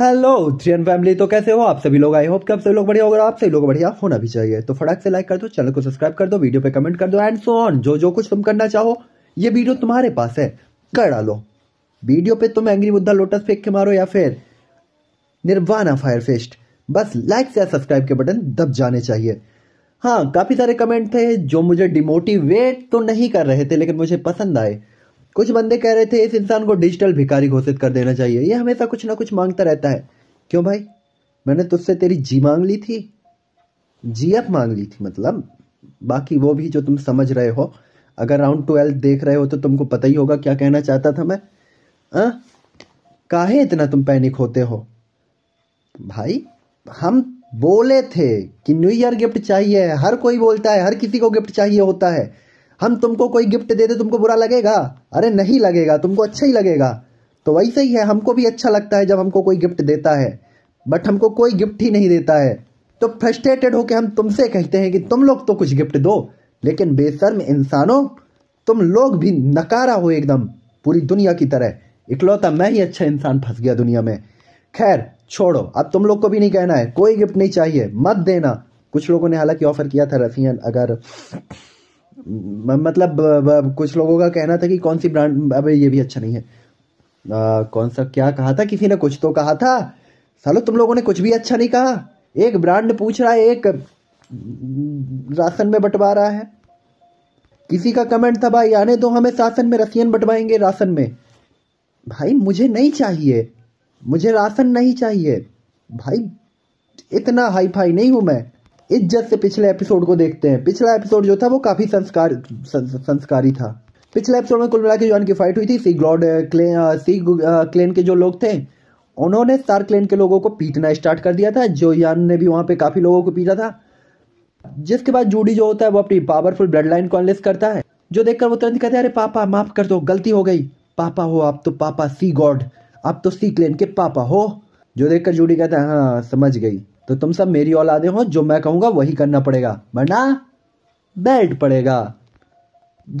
Hello three थ्रियन family तो कैसे हो आप सभी लोग आई होप कि आप सभी लोग बढ़िया होगा आप सभी लोग बढ़िया होना भी चाहिए तो फटाक से लाइक कर दो चैनल को सब्सक्राइब कर दो वीडियो पे कमेंट कर दो एंड सो ऑन जो जो कुछ तुम करना चाहो ये वीडियो तुम्हारे पास है कर डालो वीडियो पे तुम एंग्री मुद्दा लोटस फेंक के मारो या फिर निर्वाणा फायर फेस्ट बस लाइक से सब्सक्राइब के बटन दब जाने चाहिए हाँ काफी सारे कमेंट थे जो मुझे डिमोटिवेट तो नहीं कर रहे थे लेकिन मुझे पसंद आए कुछ बंदे कह रहे थे इस इंसान को डिजिटल भिकारी घोषित कर देना चाहिए ये हमेशा कुछ ना कुछ मांगता रहता है क्यों भाई मैंने तुझसे तेरी जी मांग ली थी जी अब मांग ली थी मतलब बाकी वो भी जो तुम समझ रहे हो अगर राउंड ट्वेल्व देख रहे हो तो तुमको पता ही होगा क्या कहना चाहता था मैं आ? काहे इतना तुम पैनिक होते हो भाई हम बोले थे कि न्यू ईयर गिफ्ट चाहिए हर कोई बोलता है हर किसी को गिफ्ट चाहिए होता है हम तुमको कोई गिफ्ट दे दे तुमको बुरा लगेगा अरे नहीं लगेगा तुमको अच्छा ही लगेगा तो वैसे ही है हमको भी अच्छा लगता है जब हमको कोई गिफ्ट देता है बट हमको कोई गिफ्ट ही नहीं देता है तो फ्रस्ट्रेटेड होकर हम तुमसे कहते हैं कि तुम लोग तो कुछ गिफ्ट दो लेकिन बेशर्म इंसानों तुम लोग भी नकारा हो एकदम पूरी दुनिया की तरह इकलौता मैं ही अच्छा इंसान फंस गया दुनिया में खैर छोड़ो अब तुम लोग को भी नहीं कहना है कोई गिफ्ट नहीं चाहिए मत देना कुछ लोगों ने हालांकि ऑफर किया था रफियन अगर मतलब कुछ लोगों का कहना था कि कौन सी ब्रांड अबे ये भी अच्छा नहीं है आ, कौन सा क्या कहा था किसी ने कुछ तो कहा था सालो तुम लोगों ने कुछ भी अच्छा नहीं कहा एक ब्रांड पूछ रहा है एक राशन में बंटवा रहा है किसी का कमेंट था भाई आने दो हमें शासन में रसियन बंटवाएंगे राशन में भाई मुझे नहीं चाहिए मुझे राशन नहीं चाहिए भाई इतना हाई फाई नहीं हूं मैं इज्जत से पिछले एपिसोड को देखते हैं पिछला एपिसोड जो था वो काफ़ी संस्कार सं, संस्कारी था पिछले एपिसोड में कुल मिला के जॉन की फाइट हुई थी सी ग्लॉड क्लेन सी क्लेन के जो लोग थे उन्होंने स्टार क्लेन के लोगों को पीटना स्टार्ट कर दिया था जो यान ने भी वहां पे काफ़ी लोगों को पीटा था जिसके बाद जूडी जो होता है वो अपनी पावरफुल ब्लड लाइन को अनलेस करता है जो देखकर वो तुरंत कहते हैं अरे पापा माफ़ कर दो गलती हो गई पापा हो आप तो पापा सी गॉड आप तो सी क्लेन के पापा हो जो देखकर जूडी कहता है हाँ समझ गई तो तुम सब मेरी औलादे हो जो मैं कहूंगा वही करना पड़ेगा वरना बैठ पड़ेगा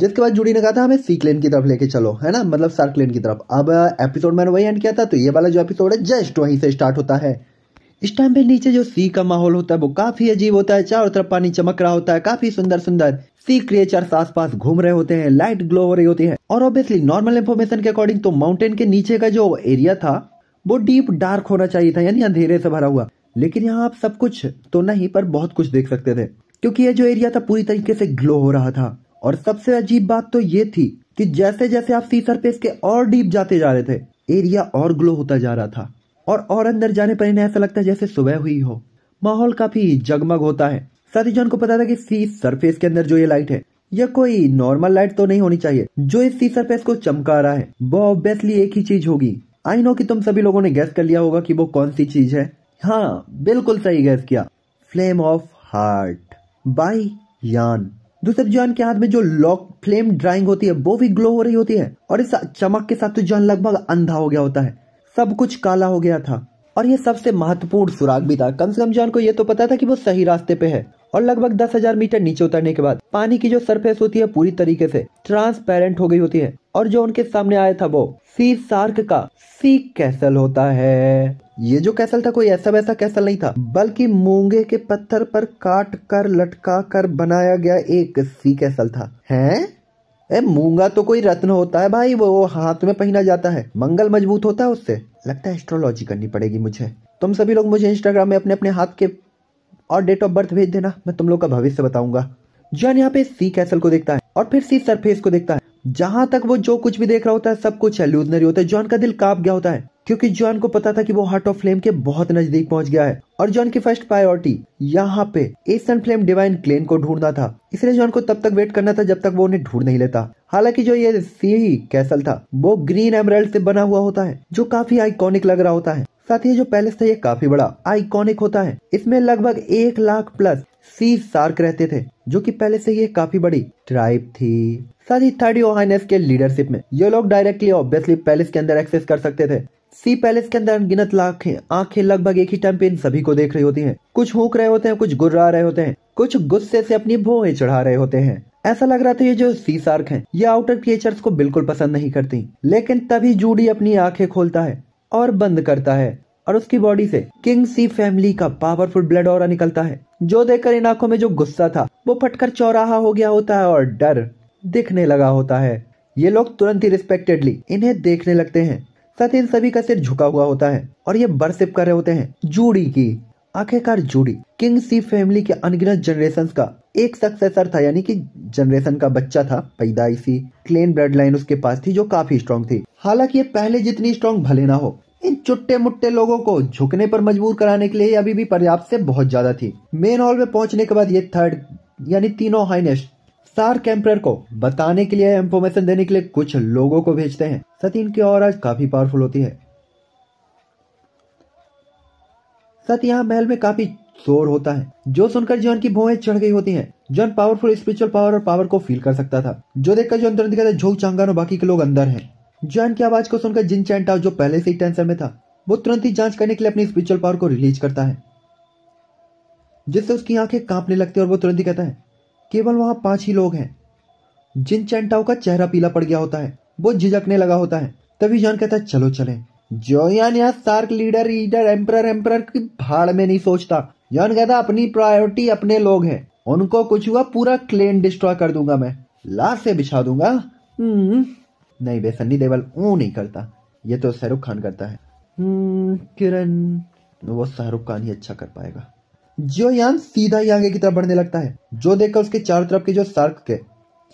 जिसके बाद जूडी ने कहा था हमें सी क्लेन की तरफ लेके चलो है ना मतलब सर क्लेन की तरफ अब एपिसोड uh, मैंने वही एंड किया था तो ये वाला जो एपिसोड है जस्ट वहीं से स्टार्ट होता है इस टाइम पे नीचे जो सी का माहौल होता है वो काफी अजीब होता है चारों तरफ पानी चमक रहा होता है काफी सुंदर सुंदर सी क्रिएचर्स आसपास घूम रहे होते हैं लाइट ग्लो हो रही होती है और ऑब्वियसली नॉर्मल इन्फॉर्मेशन के अकॉर्डिंग तो माउंटेन के नीचे का जो एरिया था वो डीप डार्क होना चाहिए था यानी अंधेरे से भरा हुआ लेकिन यहाँ आप सब कुछ तो नहीं पर बहुत कुछ देख सकते थे क्योंकि ये जो एरिया था पूरी तरीके से ग्लो हो रहा था और सबसे अजीब बात तो ये थी कि जैसे जैसे आप सी सरफेस के और डीप जाते जा रहे थे एरिया और ग्लो होता जा रहा था और और अंदर जाने पर इन्हें ऐसा लगता है जैसे सुबह हुई हो माहौल काफी जगमग होता है साथ ही जॉन को पता था कि सी सरफेस के अंदर जो ये लाइट है यह कोई नॉर्मल लाइट तो नहीं होनी चाहिए जो इस सी सरफेस को चमका रहा है वो ऑब्वियसली एक ही चीज होगी आई नो कि तुम सभी लोगों ने गैस कर लिया होगा कि वो कौन सी चीज है हाँ बिल्कुल सही गैस किया फ्लेम ऑफ हार्ट बाई यान दूसरे जॉन के हाथ में जो लॉक फ्लेम ड्राइंग होती है वो भी ग्लो हो रही होती है और इस चमक के साथ तो जॉन लगभग अंधा हो गया होता है सब कुछ काला हो गया था और ये सबसे महत्वपूर्ण सुराग भी था कम से कम जॉन को यह तो पता था कि वो सही रास्ते पे है और लगभग दस हजार मीटर नीचे उतरने के बाद पानी की जो सरफेस होती है पूरी तरीके से ट्रांसपेरेंट हो गई होती है और जो उनके सामने आया था वो सी सार्क का सी कैसल होता है ये जो कैसल था कोई ऐसा वैसा कैसल नहीं था बल्कि मूंगे के पत्थर पर काट कर लटका कर बनाया गया एक सी कैसल था हैं ए मूंगा तो कोई रत्न होता है भाई वो हाथ में पहना जाता है मंगल मजबूत होता है उससे लगता है एस्ट्रोलॉजी करनी पड़ेगी मुझे तुम सभी लोग मुझे इंस्टाग्राम में अपने अपने हाथ के और डेट ऑफ बर्थ भेज देना मैं तुम लोग का भविष्य बताऊंगा जॉन यहाँ पे सी कैसल को देखता है और फिर सी सरफेस को देखता है जहां तक वो जो कुछ भी देख रहा होता है सब कुछ एल्यूजनरी होता है जॉन का दिल कांप गया होता है क्योंकि जॉन को पता था कि वो हार्ट ऑफ फ्लेम के बहुत नजदीक पहुंच गया है और जॉन की फर्स्ट प्रायोरिटी यहाँ पे एसन फ्लेम डिवाइन क्लेन को ढूंढना था इसलिए जॉन को तब तक वेट करना था जब तक वो उन्हें ढूंढ नहीं लेता हालांकि जो ये सी कैसल था वो ग्रीन एमरल्ड से बना हुआ होता है जो काफी आइकॉनिक लग रहा होता है साथ ही जो पैलेस था ये काफी बड़ा आइकॉनिक होता है इसमें लगभग एक लाख प्लस सी सार्क रहते थे जो कि पहले से ही काफी बड़ी ट्राइब थी साथ ही थर्ड ओहाइनेस के लीडरशिप में ये लोग डायरेक्टली ऑब्वियसली पैलेस के अंदर एक्सेस कर सकते थे सी पैलेस के अंदर अनगिनत लाखें आंखें लगभग एक ही टाइम पे इन सभी को देख रही होती हैं कुछ हूक रहे होते हैं कुछ गुर्रा रहे होते हैं कुछ गुस्से से अपनी भोहे चढ़ा रहे होते हैं ऐसा लग रहा था ये जो सी सार्क हैं ये आउटर क्रिएचर्स को बिल्कुल पसंद नहीं करती लेकिन तभी जूडी अपनी आंखें खोलता है और बंद करता है और उसकी बॉडी से किंग सी फैमिली का पावरफुल ब्लड और निकलता है जो देखकर इन आंखों में जो गुस्सा था वो फटकर चौराहा हो गया होता है और डर दिखने लगा होता है ये लोग तुरंत ही रिस्पेक्टेडली इन्हें देखने लगते हैं साथ ही इन सभी का सिर झुका हुआ होता है और ये बर्सिप कर रहे होते हैं जूड़ी की आखिरकार जूडी किंग सी फैमिली के अनगिनत जनरेशन का एक सक्सेसर था यानी कि जनरेशन का बच्चा था पैदाइशी क्लेन ब्लड लाइन उसके पास थी जो काफी स्ट्रांग थी हालांकि ये पहले जितनी स्ट्रांग भले ना हो इन चुट्टे मुट्टे लोगों को झुकने पर मजबूर कराने के लिए अभी भी पर्याप्त से बहुत ज्यादा थी मेन हॉल में पहुंचने के बाद ये थर्ड यानी तीनों हाइनेस्ट सार एम्प्रेयर को बताने के लिए इंफॉर्मेशन देने के लिए कुछ लोगों को भेजते हैं सतीन की और आज काफी पावरफुल होती है सत यहाँ महल में काफी शोर होता है जो सुनकर जॉन की भोएं चढ़ गई होती हैं। जॉन पावरफुल स्पिरिचुअल पावर और पावर को फील कर सकता था जो देखकर जॉन तुरंत कहता है झोंक चांगान और बाकी के लोग अंदर हैं। जॉन की आवाज को सुनकर जिन चैंटाओ जो पहले से ही टेंशन में था वो तुरंत ही जांच करने के लिए अपनी स्पिरिचुअल पावर को रिलीज करता है जिससे उसकी आंखें कांपने लगती है और वो तुरंत ही कहता है केवल वहां पांच ही लोग हैं जिन चैंटाओ का चेहरा पीला पड़ गया होता है वो झिझकने लगा होता है तभी जॉन कहता है चलो चले जोयान यहाँ shark leader leader emperor emperor की भाड़ में नहीं सोचता जॉन कहता अपनी प्रायोरिटी अपने लोग हैं उनको कुछ हुआ पूरा क्लेन डिस्ट्रॉय कर दूंगा मैं लाश से बिछा दूंगा हम्म। नहीं बे सन्नी देवल ऊ नहीं करता ये तो शाहरुख खान करता है हम्म, किरण वो शाहरुख खान ही अच्छा कर पाएगा यान सीधा ही आगे की तरफ बढ़ने लगता है जो देखकर उसके चारों तरफ के जो सर्क के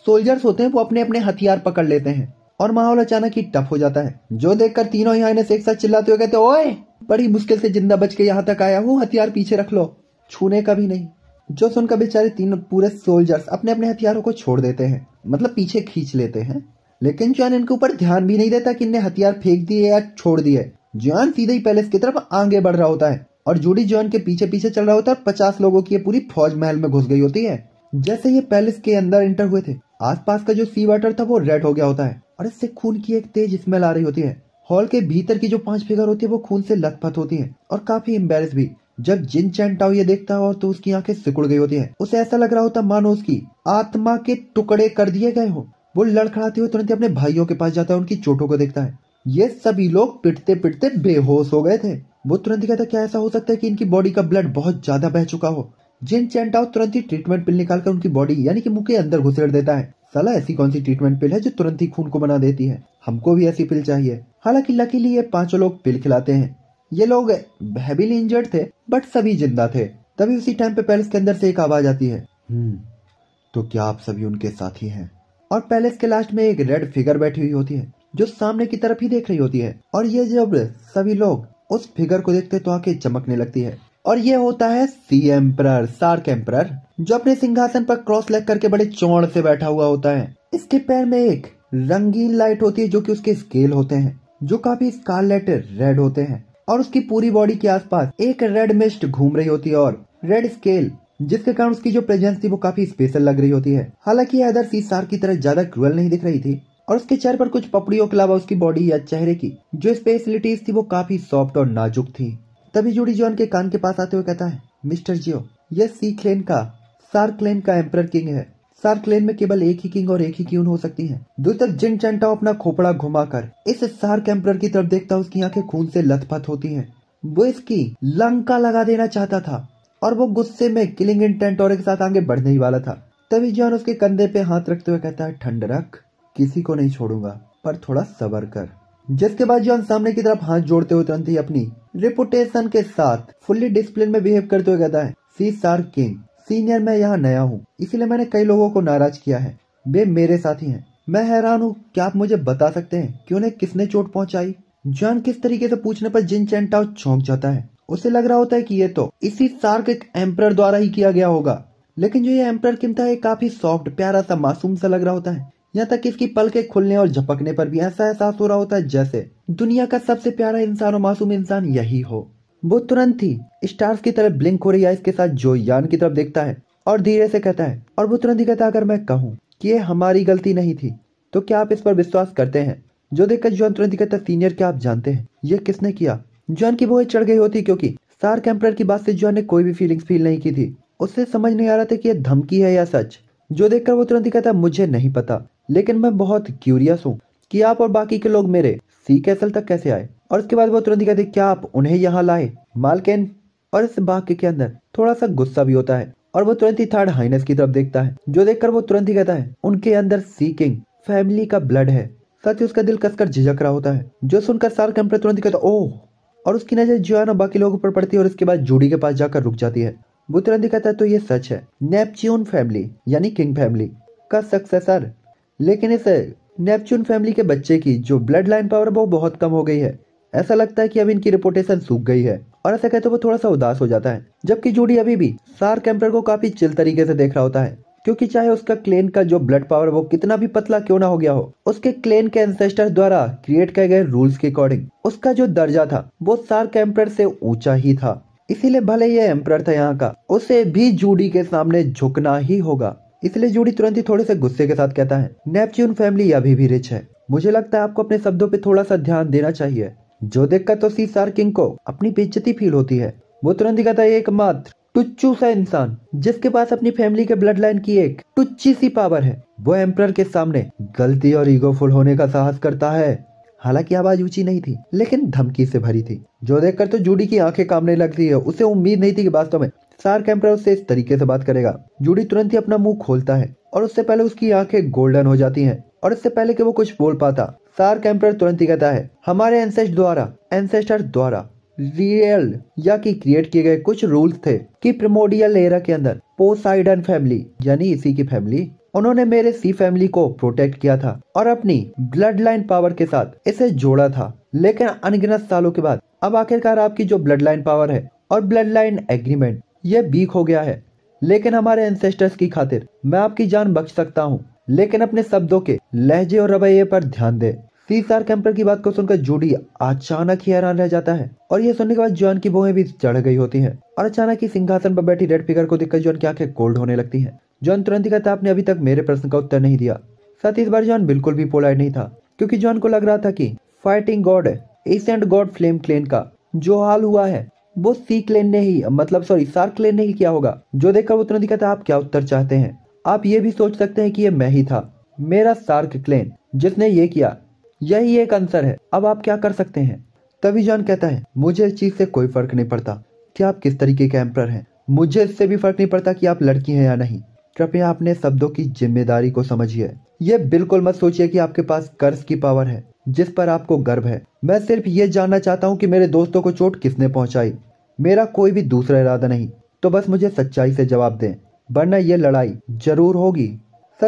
सोल्जर्स होते हैं वो अपने अपने हथियार पकड़ लेते हैं और माहौल अचानक ही टफ हो जाता है जो देखकर तीनों ही से एक साथ चिल्लाते हुए कहते ओए बड़ी मुश्किल से जिंदा बच के यहाँ तक आया हूँ हथियार पीछे रख लो छूने का भी नहीं जो सुनकर बेचारे तीनों पूरे सोल्जर्स अपने अपने हथियारों को छोड़ देते हैं मतलब पीछे खींच लेते हैं लेकिन जॉन इनके ऊपर ध्यान भी नहीं देता कि इनने हथियार फेंक दिए या छोड़ दिए जॉन सीधे ही पैलेस की तरफ आगे बढ़ रहा होता है और जूडी जॉन के पीछे पीछे चल रहा होता है और पचास लोगों की ये पूरी फौज महल में घुस गई होती है जैसे ये पैलेस के अंदर एंटर हुए थे आसपास का जो सी वाटर था वो रेड हो गया होता है और इससे खून की एक तेज स्मेल आ रही होती है हॉल के भीतर की जो पांच फिगर होती है वो खून से लथपथ होती है और काफी एम्बेरस भी जब जिन चैंटाओ ये देखता है और तो उसकी आंखें सिकुड़ गई होती है उसे ऐसा लग रहा होता मानो उसकी आत्मा के टुकड़े कर दिए गए हो वो लड़खड़ाते हुए तुरंत अपने भाइयों के पास जाता है उनकी चोटों को देखता है ये सभी लोग पिटते पिटते बेहोश हो गए थे वो तुरंत ही कहता क्या ऐसा हो सकता है कि इनकी बॉडी का ब्लड बहुत ज्यादा बह चुका हो जिन चेंटाओ तुरंत ही ट्रीटमेंट पिल निकालकर उनकी बॉडी यानी कि मुंह के अंदर घुसेड़ देता है साला ऐसी कौन सी ट्रीटमेंट पिल है जो तुरंत ही खून को बना देती है हमको भी ऐसी पिल चाहिए हालांकि लकीली ये पांचों लोग पिल खिलाते हैं ये लोग हैवीली इंजर्ड थे बट सभी जिंदा थे तभी उसी टाइम पे पैलेस के अंदर से एक आवाज आती है हम्म, तो क्या आप सभी उनके साथी हैं और पैलेस के लास्ट में एक रेड फिगर बैठी हुई होती है जो सामने की तरफ ही देख रही होती है और ये जब सभी लोग उस फिगर को देखते तो आंखें चमकने लगती है और ये होता है सी एम्पर सार्क एम्पर जो अपने सिंहासन पर क्रॉस लेग करके बड़े चौड़ से बैठा हुआ होता है इसके पैर में एक रंगीन लाइट होती है जो कि उसके स्केल होते हैं जो काफी स्कारलेट रेड होते हैं और उसकी पूरी बॉडी के आसपास एक रेड मिस्ट घूम रही होती है और रेड स्केल जिसके कारण उसकी जो प्रेजेंस थी वो काफी स्पेशल लग रही होती है हालांकि अदर सी सार की तरह ज्यादा क्रूअल नहीं दिख रही थी और उसके चेहरे पर कुछ पपड़ियों के अलावा उसकी बॉडी या चेहरे की जो स्पेशलिटीज थी वो काफी सॉफ्ट और नाजुक थी तभी जूडी जॉन के कान के पास आते हुए कहता है मिस्टर जियो यह सी क्लेन का सार्क का एम्पर किंग है सार्क लेन में केवल एक ही किंग और एक ही क्यून हो सकती है दूर जिन चंटा अपना खोपड़ा घुमाकर इस सार्क एम्पर की तरफ देखता उसकी आंखें खून से लथपथ होती हैं। वो इसकी लंका लगा देना चाहता था और वो गुस्से में किलिंग इन टेंटोरे के साथ आगे बढ़ने ही वाला था तभी जॉन उसके कंधे पे हाथ रखते हुए कहता है ठंड रख किसी को नहीं छोड़ूंगा पर थोड़ा सबर कर जिसके बाद जॉन सामने की तरफ हाथ जोड़ते हुए तुरंत ही अपनी रिपोर्टेशन के साथ फुल्ली डिसिप्लिन में बिहेव करते हुए कहता है सी सार किंग सीनियर मैं यहाँ नया हूँ इसीलिए मैंने कई लोगों को नाराज किया है वे मेरे साथी हैं मैं हैरान हूँ क्या आप मुझे बता सकते हैं कि उन्हें किसने चोट पहुँचाई जॉन किस तरीके से पूछने पर जिन चैंटाओ चौंक जाता है उसे लग रहा होता है कि ये तो इसी सार्क एक एम्पर द्वारा ही किया गया होगा लेकिन जो ये एम्पर किम था ये काफी सॉफ्ट प्यारा सा मासूम सा लग रहा होता है यहाँ तक इसकी पल के खुलने और झपकने पर भी ऐसा एहसास हो रहा होता है जैसे दुनिया का सबसे प्यारा इंसान और मासूम इंसान यही हो वो तुरंत ही स्टार्स की तरफ ब्लिंक हो रही है इसके साथ जो यान की तरफ देखता है और धीरे से कहता है और वो तुरंत ही कहता है अगर मैं कहूँ कि ये हमारी गलती नहीं थी तो क्या आप इस पर विश्वास करते हैं जो देखकर जॉन तुरंत ही कहता है सीनियर क्या आप जानते हैं ये किसने किया जॉन की बोए चढ़ गई होती क्योंकि सार कैंपर की बात से जॉन ने कोई भी फीलिंग्स फील नहीं की थी उससे समझ नहीं आ रहा था कि यह धमकी है या सच जो देखकर वो तुरंत ही कहता मुझे नहीं पता लेकिन मैं बहुत क्यूरियस हूँ कि आप और बाकी के लोग मेरे सी कैसल तक कैसे आए और उसके बाद वो तुरंत ही कहते क्या आप उन्हें यहाँ लाए मालकेन और इस बाग के अंदर थोड़ा सा गुस्सा भी होता है और वो तुरंत ही थर्ड हाइनेस की तरफ देखता है जो देखकर वो तुरंत ही कहता है उनके अंदर सी किंग फैमिली का ब्लड है साथ ही उसका दिल कसकर झिझक रहा होता है जो सुनकर सार कैंपर तुरंत ही कहता ओह और उसकी नजर जोयाना बाकी लोगों पर पड़ती है और इसके बाद जूडी के पास जाकर रुक जाती है वो तुरंत ही कहता है तो ये सच है नेपच्यून फैमिली यानी किंग फैमिली का सक्सेसर लेकिन इस नेपच्यून फैमिली के बच्चे की जो ब्लड लाइन पावर वो बहुत कम हो गई है ऐसा लगता है कि अब इनकी रिपोर्टेशन सूख गई है और ऐसा कहते वो थोड़ा सा उदास हो जाता है जबकि जूडी अभी भी सार कैंपर को काफी चिल तरीके से देख रहा होता है क्योंकि चाहे उसका क्लेन का जो ब्लड पावर वो कितना भी पतला क्यों ना हो गया हो उसके क्लेन के एंसेस्टर द्वारा क्रिएट किए गए रूल्स के अकॉर्डिंग उसका जो दर्जा था वो सार कैंपर से ऊंचा ही था इसीलिए भले ये एम्पर था यहाँ का उसे भी जूडी के सामने झुकना ही होगा इसलिए जूडी तुरंत ही थोड़े से गुस्से के साथ कहता है नेपच्यून फैमिली अभी भी रिच है मुझे लगता है आपको अपने शब्दों पे थोड़ा सा ध्यान देना चाहिए जो देखकर तो सी सार किंग को अपनी बेचती फील होती है वो तुरंत ही कहता है एकमात्र टुच्चू सा इंसान जिसके पास अपनी फैमिली के ब्लड लाइन की एक टुच्ची सी पावर है वो एम्प्रर के सामने गलती और ईगोफुल होने का साहस करता है हालांकि आवाज ऊंची नहीं थी लेकिन धमकी से भरी थी जो देखकर तो जूडी की आंखें कामने लगती है उसे उम्मीद नहीं थी कि वास्तव में सार कैमरा उससे इस तरीके से बात करेगा जूडी तुरंत ही अपना मुंह खोलता है और उससे पहले उसकी आंखें गोल्डन हो जाती हैं और इससे पहले कि वो कुछ बोल पाता सार कैंपर तुरंत ही कहता है हमारे एंसेस्ट द्वारा एंसेस्टर द्वारा रियल या की क्रिएट किए गए कुछ रूल्स थे कि प्रिमोडियल एरा के अंदर पोसाइडन फैमिली यानी इसी की फैमिली उन्होंने मेरे सी फैमिली को प्रोटेक्ट किया था और अपनी ब्लड लाइन पावर के साथ इसे जोड़ा था लेकिन अनगिनत सालों के बाद अब आखिरकार आपकी जो ब्लड लाइन पावर है और ब्लड लाइन एग्रीमेंट यह बीक हो गया है लेकिन हमारे एंसेस्टर्स की खातिर मैं आपकी जान बख्श सकता हूँ लेकिन अपने शब्दों के लहजे और रवैये पर ध्यान दे सी सार कैंपर की बात को सुनकर जूडी अचानक ही हैरान रह जाता है और यह सुनने के बाद जॉन की बोहें भी चढ़ गई होती है और अचानक ही सिंहासन पर बैठी रेड फिगर को देखकर जॉन की आंखें कोल्ड होने लगती है जॉन तुरंत ही कहता आपने अभी तक मेरे प्रश्न का उत्तर नहीं दिया साथ इस बार जॉन बिल्कुल भी पोलाइट नहीं था क्योंकि जॉन को लग रहा था कि fighting god ascent god flame clan का जो हाल हुआ है वो सी क्लेन ने ही मतलब सॉरी सार क्लेन ने ही किया होगा जो देखकर वो तुरंत था आप क्या उत्तर चाहते हैं आप ये भी सोच सकते हैं कि ये मैं ही था मेरा सार्क क्लेन जिसने ये किया यही एक आंसर है अब आप क्या कर सकते हैं तभी जॉन कहता है मुझे इस चीज से कोई फर्क नहीं पड़ता कि आप किस तरीके के एम्पर हैं मुझे इससे भी फर्क नहीं पड़ता कि आप लड़की हैं या नहीं कृपया अपने शब्दों की जिम्मेदारी को समझिए ये बिल्कुल मत सोचिए कि आपके पास कर्ज की पावर है जिस पर आपको गर्व है मैं सिर्फ ये जानना चाहता हूँ कि मेरे दोस्तों को चोट किसने पहुँचाई मेरा कोई भी दूसरा इरादा नहीं तो बस मुझे सच्चाई से जवाब दें वरना ये लड़ाई जरूर होगी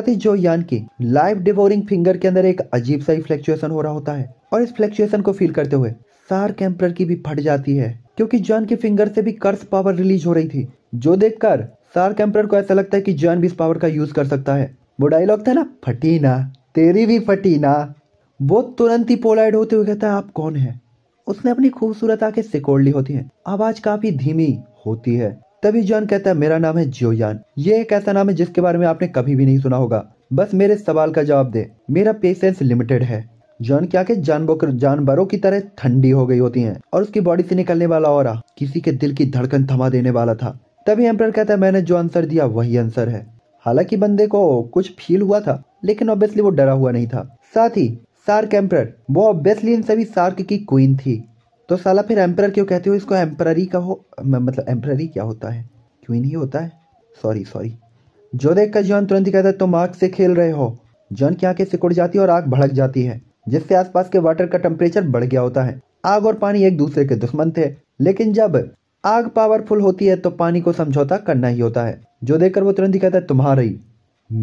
जो यान की लाइव डिवोरिंग फिंगर के अंदर एक अजीब सा ही फ्लैक्चुएशन हो रहा होता है और इस फ्लैक्चुएशन को फील करते हुए सार कैंपर की भी फट जाती है क्योंकि जॉन की फिंगर से भी कर्स पावर रिलीज हो रही थी जो देखकर सार कैंपर को ऐसा लगता है कि जॉन भी इस पावर का यूज कर सकता है वो डायलॉग था ना फटी ना तेरी भी फटी ना वो तुरंत ही पोलाइड होते हुए कहता है आप कौन है उसने अपनी खूबसूरत आंखें सिकोड़ ली होती है आवाज काफी धीमी होती है तभी जॉन कहता है मेरा नाम है जियोयान ये एक ऐसा नाम है जिसके बारे में आपने कभी भी नहीं सुना होगा बस मेरे सवाल का जवाब दे मेरा पेशेंस लिमिटेड है जॉन क्या के जानवर जानवरों की तरह ठंडी हो गई होती हैं और उसकी बॉडी से निकलने वाला और किसी के दिल की धड़कन थमा देने वाला था तभी एम्पर कहता है मैंने जो आंसर दिया वही आंसर है हालांकि बंदे को कुछ फील हुआ था लेकिन ऑब्वियसली वो डरा हुआ नहीं था साथ ही सार्क एम्प्रर वो ऑब्वियसली इन सभी सार्क की क्वीन थी तो साला फिर एम्प्रर क्यों कहते हो इसको एम्प्ररी का हो मतलब एम्प्ररी क्या होता है क्वीन ही होता है सॉरी सॉरी जो देख कर जॉन तुरंत ही कहता है तुम आग से खेल रहे हो जॉन की आंखें सिकुड़ जाती है और आग भड़क जाती है जिससे आसपास के वाटर का टेम्परेचर बढ़ गया होता है आग और पानी एक दूसरे के दुश्मन थे लेकिन जब आग पावरफुल होती है तो पानी को समझौता करना ही होता है जो देखकर वो तुरंत ही कहता है तुम्हारी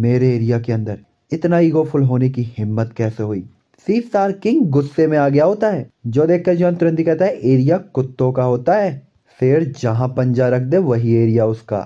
मेरे एरिया के अंदर इतना ईगोफुल होने की हिम्मत कैसे हुई सीफ स्टार किंग गुस्से में आ गया होता है जो देखकर जॉन तुरंत ही कहता है एरिया कुत्तों का होता है शेर जहां पंजा रख दे वही एरिया उसका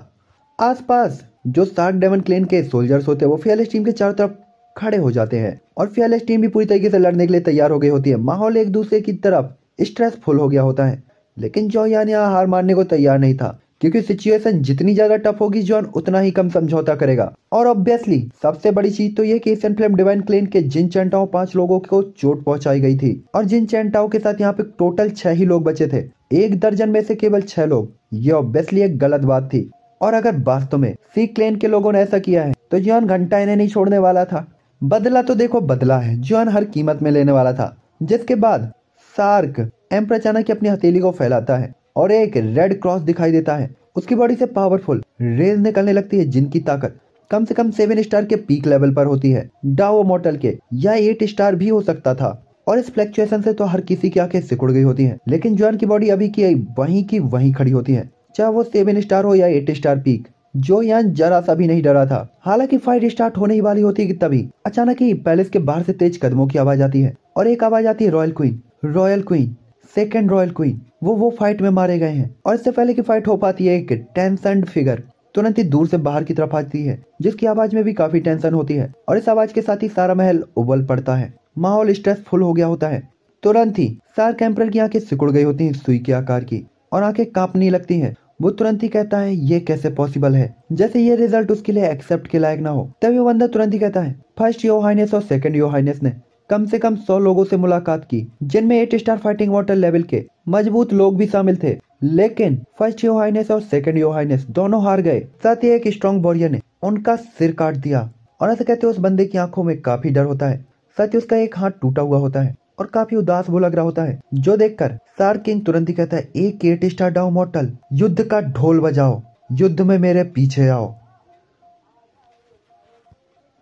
आसपास जो स्टार डेमन क्लेन के सोल्जर्स होते हैं वो फियरलेस टीम के चारों तरफ खड़े हो जाते हैं और फियरलेस टीम भी पूरी तरीके से लड़ने के लिए तैयार हो गई होती है माहौल एक दूसरे की तरफ स्ट्रेसफुल हो गया होता है लेकिन जो यहाँ हार मारने को तैयार नहीं था क्योंकि सिचुएशन जितनी ज्यादा टफ होगी जॉन उतना ही कम समझौता करेगा और ऑब्वियसली सबसे बड़ी चीज तो यह कि एशियन फिल्म डिवाइन क्लेन के जिन चैंटाओ पांच लोगों को चोट पहुंचाई गई थी और जिन चैंटाओ के साथ यहाँ पे टोटल छह ही लोग बचे थे एक दर्जन में से केवल छह लोग ये ऑब्वियसली एक गलत बात थी और अगर वास्तव में सी क्लेन के लोगों ने ऐसा किया है तो जॉन घंटा इन्हें नहीं छोड़ने वाला था बदला तो देखो बदला है जॉन हर कीमत में लेने वाला था जिसके बाद सार्क एम्प्रचाना की अपनी हथेली को फैलाता है और एक रेड क्रॉस दिखाई देता है उसकी बॉडी से पावरफुल रेज निकलने लगती है जिनकी ताकत कम से कम सेवन स्टार के पीक लेवल पर होती है डावो मॉडल के या एट स्टार भी हो सकता था और इस फ्लैक्चुएशन से तो हर किसी की आंखें सिकुड़ गई होती हैं लेकिन जॉन की बॉडी अभी की वहीं की वहीं खड़ी होती है चाहे वो सेवन स्टार हो या एट स्टार पीक जो यान जरा सा भी नहीं डरा था हालांकि फाइट स्टार्ट होने ही वाली होती है तभी अचानक ही पैलेस के बाहर से तेज कदमों की आवाज आती है और एक आवाज आती है royal queen royal queen second royal queen वो वो फाइट में मारे गए हैं और इससे पहले की फाइट हो पाती है एक टेंशन फिगर तुरंत ही दूर से बाहर की तरफ आती है जिसकी आवाज में भी काफी टेंशन होती है और इस आवाज के साथ ही सारा महल उबल पड़ता है माहौल स्ट्रेसफुल हो गया होता है तुरंत ही सार कैंपर की आंखें सिकुड़ गई होती हैं सुई के आकार की और आंखें कांपने लगती हैं वो तुरंत ही कहता है ये कैसे पॉसिबल है जैसे ये रिजल्ट उसके लिए एक्सेप्ट के लायक ना हो तभी वो बंदा तुरंत ही कहता है फर्स्ट योर हाइनेस और सेकंड योर हाइनेस ने कम से कम सौ लोगों से मुलाकात की जिनमें eight star fighting water level के मजबूत लोग भी शामिल थे लेकिन फर्स्ट योहाइनेस और सेकंड योहाइनेस दोनों हार गए साथ ही एक स्ट्रॉन्ग बॉरियर ने उनका सिर काट दिया और ऐसे कहते उस बंदे की आंखों में काफी डर होता है साथ ही उसका एक हाथ टूटा हुआ होता है और काफी उदास वो लग रहा होता है जो देखकर सार किंग तुरंत ही कहता है एक एट स्टार डाउ मॉटल युद्ध का ढोल बजाओ युद्ध में मेरे पीछे आओ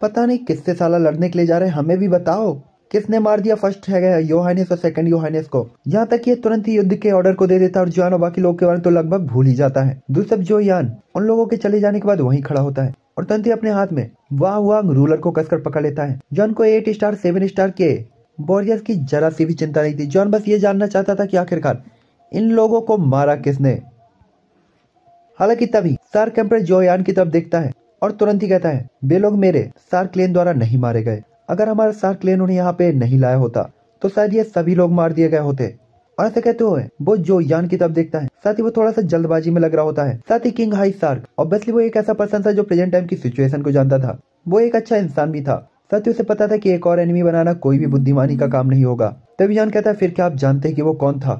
पता नहीं किससे साला लड़ने के लिए जा रहे हमें भी बताओ किसने मार दिया फर्स्ट है योहानिस और सेकंड योहानिस को यहाँ तक ये तुरंत ही युद्ध के ऑर्डर को दे देता है और जुआन और बाकी लोग के बारे में तो लगभग भूल ही जाता है दूसरा जो यान उन लोगों के चले जाने के बाद वहीं खड़ा होता है और तुरंत ही अपने हाथ में वाह वाह रूलर को कसकर पकड़ लेता है जॉन को एट स्टार सेवन स्टार के बोरियर की जरा सी भी चिंता नहीं थी जॉन बस ये जानना चाहता था की आखिरकार इन लोगों को मारा किसने हालांकि तभी सार्क एम्पर जोयान की तरफ देखता है और तुरंत ही कहता है वे लोग मेरे सार क्लेन द्वारा नहीं मारे गए अगर हमारे साथ क्लेन उन्हें यहाँ पे नहीं लाया होता तो शायद ये सभी लोग मार दिए गए होते और ऐसे कहते हुए वो जो यान की तरफ देखता है साथ ही वो थोड़ा सा जल्दबाजी में लग रहा होता है साथ ही किंग हाई सार्क ऑब्वियसली वो एक ऐसा पर्सन था जो प्रेजेंट टाइम की सिचुएशन को जानता था वो एक अच्छा इंसान भी था साथ ही उसे पता था कि एक और एनिमी बनाना कोई भी बुद्धिमानी का काम नहीं होगा तभी यान कहता है फिर क्या आप जानते हैं कि वो कौन था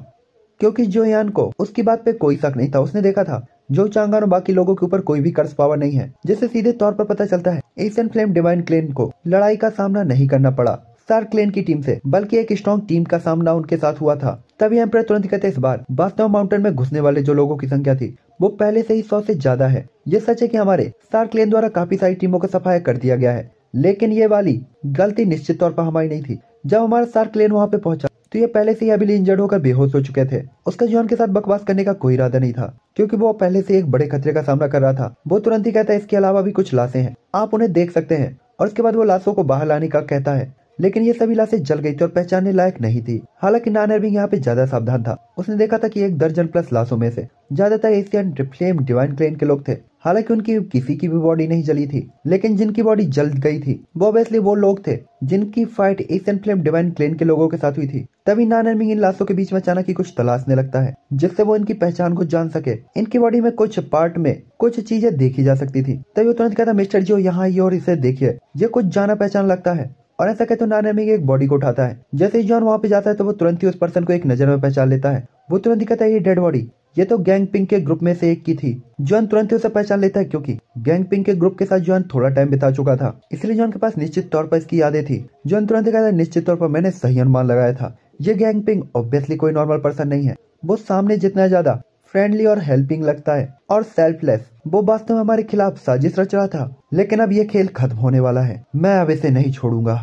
क्योंकि जो यान को उसकी बात पे कोई शक नहीं था उसने देखा था जो चांगान और बाकी लोगों के ऊपर कोई भी कर्ज पावर नहीं है जिसे सीधे तौर पर पता चलता है एशियन फ्लेम डिवाइन क्लेन को लड़ाई का सामना नहीं करना पड़ा सार क्लेन की टीम से बल्कि एक स्ट्रॉन्ग टीम का सामना उनके साथ हुआ था तभी एम्प्रेस तुरंत कहते इस बार वास्तव माउंटेन में घुसने वाले जो लोगों की संख्या थी वो पहले से ही सौ से ज्यादा है ये सच है कि हमारे सार क्लेन द्वारा काफी सारी टीमों का सफाया कर दिया गया है लेकिन ये वाली गलती निश्चित तौर पर हमारी नहीं थी जब हमारा सार क्लेन वहाँ पे पहुँचा तो ये पहले से ही अभी इंजर्ड होकर बेहोश हो चुके थे उसका जॉन के साथ बकवास करने का कोई इरादा नहीं था क्योंकि वो पहले से एक बड़े खतरे का सामना कर रहा था वो तुरंत ही कहता है इसके अलावा भी कुछ लाशें हैं आप उन्हें देख सकते हैं और उसके बाद वो लाशों को बाहर लाने का कहता है लेकिन ये सभी लाशें जल गई थी और पहचानने लायक नहीं थी हालांकि नानर भी यहाँ पे ज्यादा सावधान था उसने देखा था कि एक दर्जन प्लस लाशों में से ज्यादातर एशियन फ्लेम डिवाइन क्लेन के लोग थे हालांकि उनकी किसी की भी बॉडी नहीं जली थी लेकिन जिनकी बॉडी जल गई थी वो ऑब्वियसली वो लोग थे जिनकी fight Asian flame divine clan के लोगों के साथ हुई थी तभी नान इन लाशों के बीच में अचानक ही कुछ तलाशने लगता है जिससे वो इनकी पहचान को जान सके इनकी बॉडी में कुछ पार्ट में कुछ चीजें देखी जा सकती थी तभी वो तुरंत कहता मिस्टर जी यहाँ आइए और इसे देखिए ये कुछ जाना पहचान लगता है और ऐसा कहते तो नानामी एक बॉडी को उठाता है जैसे ही जॉन वहाँ पे जाता है तो वो तुरंत ही उस पर्सन को एक नजर में पहचान लेता है वो तुरंत ही कहता है ये डेड बॉडी ये तो गैंग पिंक के ग्रुप में से एक की थी जॉन तुरंत ही उसे पहचान लेता है क्योंकि गैंग पिंक के ग्रुप के साथ जॉन थोड़ा टाइम बिता चुका था इसलिए जॉन के पास निश्चित तौर पर इसकी यादें थी जॉन तुरंत कहता है निश्चित तौर पर मैंने सही अनुमान लगाया था ये गैंग पिंग ऑब्वियसली कोई नॉर्मल पर्सन नहीं है वो सामने जितना ज्यादा फ्रेंडली और हेल्पिंग लगता है और सेल्फलेस वो वास्तव में हमारे खिलाफ साजिश रच रहा था लेकिन अब यह खेल खत्म होने वाला है मैं अब इसे नहीं छोड़ूंगा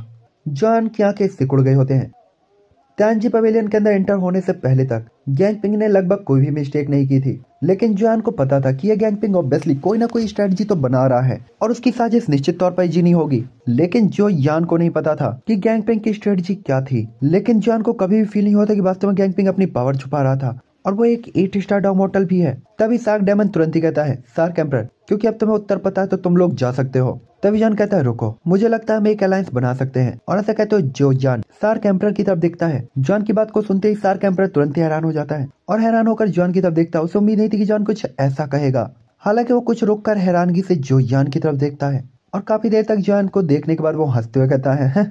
जॉन की आंखें सिकुड़ गए होते हैं तैनजी पवेलियन के अंदर इंटर होने से पहले तक गैंग पिंग ने लगभग कोई भी मिस्टेक नहीं की थी लेकिन जॉन को पता था कि यह गैंग पिंग ऑब्वियसली कोई ना कोई स्ट्रेटजी तो बना रहा है और उसकी साजिश निश्चित तौर पर जीनी होगी लेकिन जो यान को नहीं पता था कि गैंग पिंग की स्ट्रेटजी क्या थी लेकिन जॉन को कभी भी फील नहीं होता कि वास्तव में गैंग पिंग अपनी पावर छुपा रहा था और वो एक एट स्टार डॉग होटल भी है तभी सार्क डेमन तुरंत ही कहता है सार्क एम्पर क्योंकि अब तुम्हें उत्तर पता है तो तुम लोग जा सकते हो तभी जान कहता है रुको मुझे लगता है हम एक अलायंस बना सकते हैं और ऐसा कहते हो जो जान सार एम्पर की तरफ देखता है जॉन की बात को सुनते ही सार कैंपर तुरंत ही हैरान हो जाता है और हैरान होकर जॉन की तरफ देखता है उसे उम्मीद नहीं थी कि जॉन कुछ ऐसा कहेगा हालांकि वो कुछ रुक कर हैरानगी से जान की तरफ देखता है और काफी देर तक जॉन को देखने के बाद वो हंसते हुए कहता है?